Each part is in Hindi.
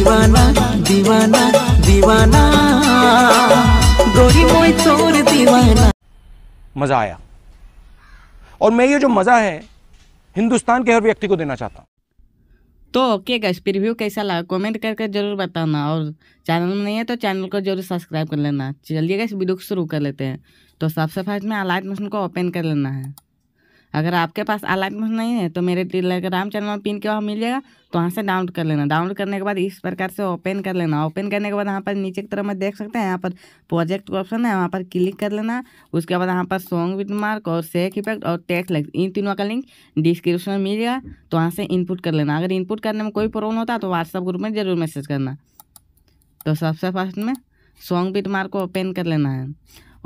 दीवाना दीवाना दीवाना गोरी मोई तोर दीवाना मज़ा आया और मैं ये जो मज़ा है हिंदुस्तान के हर व्यक्ति को देना चाहता हूँ तो ओके गैस रिव्यू कैसा लगा कमेंट करके जरूर बताना और चैनल में नहीं है तो चैनल को जरूर सब्सक्राइब कर लेना चलिए गैस वीडियो को शुरू कर लेते हैं तो सबसे फर्स्ट में अलाइट मशीन को ओपन कर लेना है अगर आपके पास अलाइनमेंट नहीं है तो मेरे टेलीग्राम चैनल में पिन के वहाँ मिल जाएगा तो वहाँ से डाउनलोड कर लेना डाउनलोड करने के बाद इस प्रकार से ओपन कर लेना ओपन करने के बाद यहाँ पर नीचे की तरफ में देख सकते हैं यहाँ पर प्रोजेक्ट ऑप्शन है वहाँ पर क्लिक कर लेना उसके बाद यहाँ पर सॉन्ग विद मार्क और सेक इफेक्ट और टेक्स लाइक इन तीनों का लिंक डिस्क्रिप्शन में मिलेगा तो वहाँ से इनपुट कर लेना अगर इनपुट करने में कोई प्रॉब्लम होता है तो व्हाट्सअप ग्रुप में ज़रूर मैसेज करना तो सबसे फर्स्ट में सॉन्ग विद मार्क को ओपन कर लेना है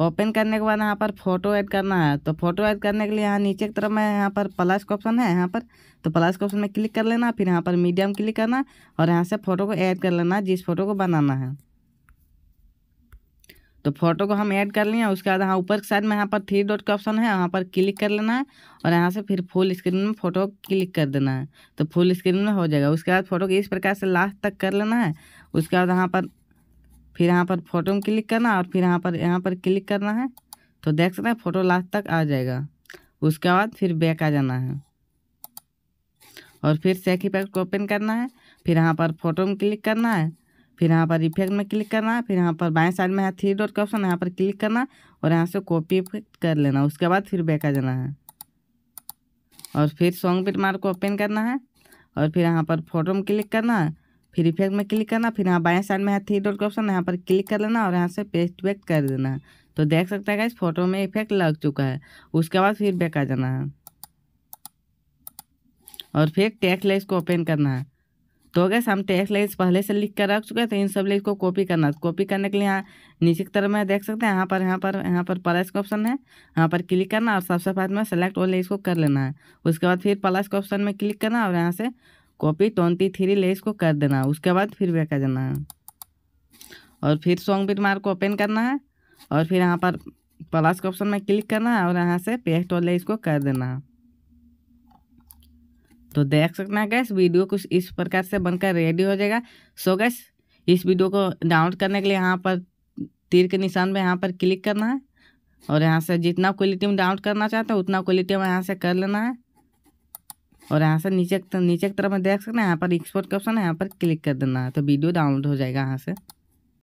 ओपन करने के बाद यहाँ पर फोटो ऐड करना है तो फोटो ऐड करने के लिए यहाँ नीचे की तरफ में यहाँ पर प्लस का ऑप्शन है यहाँ पर तो प्लस का ऑप्शन में क्लिक कर लेना फिर यहाँ पर मीडियम क्लिक करना और यहाँ से फ़ोटो को ऐड कर लेना जिस फोटो को बनाना है तो फोटो को हम ऐड कर लिए उसके बाद यहाँ ऊपर के साइड में यहाँ पर थ्री डॉट का ऑप्शन है यहाँ पर क्लिक कर लेना है और यहाँ से फिर फुल स्क्रीन में फोटो क्लिक कर देना है तो फुल स्क्रीन में हो जाएगा उसके बाद फोटो को इस प्रकार से लास्ट तक कर लेना है उसके बाद यहाँ पर फिर यहाँ पर फोटो में क्लिक करना और फिर यहाँ पर यहाँ पर क्लिक करना है तो देख सकते हैं फोटो लास्ट तक आ जाएगा उसके बाद फिर बैक आ जाना है और फिर सेक इफेक्ट को ओपन करना है फिर यहाँ पर फोटो में क्लिक करना है फिर यहाँ पर इफेक्ट में क्लिक करना है फिर यहाँ पर बाएं साइड में है थ्री डॉट का ऑप्शन यहाँ पर क्लिक करना और यहाँ से कॉपी कर लेना उसके बाद फिर बैक आ जाना है और फिर सॉन्ग बिट मार्क को ओपन करना है और फिर यहाँ पर फोटो में क्लिक करना है फिर इफेक्ट में क्लिक करना फिर यहाँ बाएं साइड में है थ्री डॉट का ऑप्शन यहाँ पर क्लिक कर लेना और यहाँ से पेस्ट बैक कर देना तो देख सकते हैं इस फोटो में इफेक्ट लग चुका है उसके बाद फिर बैक आ जाना है और फिर टेक्स लेस को ओपन करना है तो अगर हम टेक्स लेस पहले से लिख कर रख चुके हैं तो इन सब लेस को कॉपी करना है तो कॉपी करने के लिए यहाँ नीचे की तरफ में देख सकते हैं यहाँ पर यहाँ पर यहाँ पर प्लस का ऑप्शन है यहाँ पर क्लिक करना और सबसे पहले में सेलेक्ट और लेस को कर लेना है उसके बाद फिर प्लस के ऑप्शन में क्लिक करना और यहाँ से कॉपी ट्वेंटी थ्री ले इसको कर देना उसके बाद फिर वे कर देना है और फिर सॉन्ग बिट मार को ओपन करना है और फिर यहाँ पर प्लस के ऑप्शन में क्लिक करना है और यहाँ से पेस्ट और ले इसको कर देना है तो देख सकते हैं गैस वीडियो कुछ इस प्रकार से बनकर रेडी हो जाएगा सो गैस इस वीडियो को डाउनलोड करने के लिए यहाँ पर तीर के निशान में यहाँ पर क्लिक करना है और यहाँ से जितना क्वालिटी में डाउनलोड करना चाहते हैं उतना क्वालिटी में यहाँ से कर लेना है और यहाँ से नीचे नीचे की तरफ में देख सकते हैं यहाँ पर एक्सपोर्ट का ऑप्शन है यहाँ पर क्लिक कर देना है तो वीडियो डाउनलोड हो जाएगा यहाँ से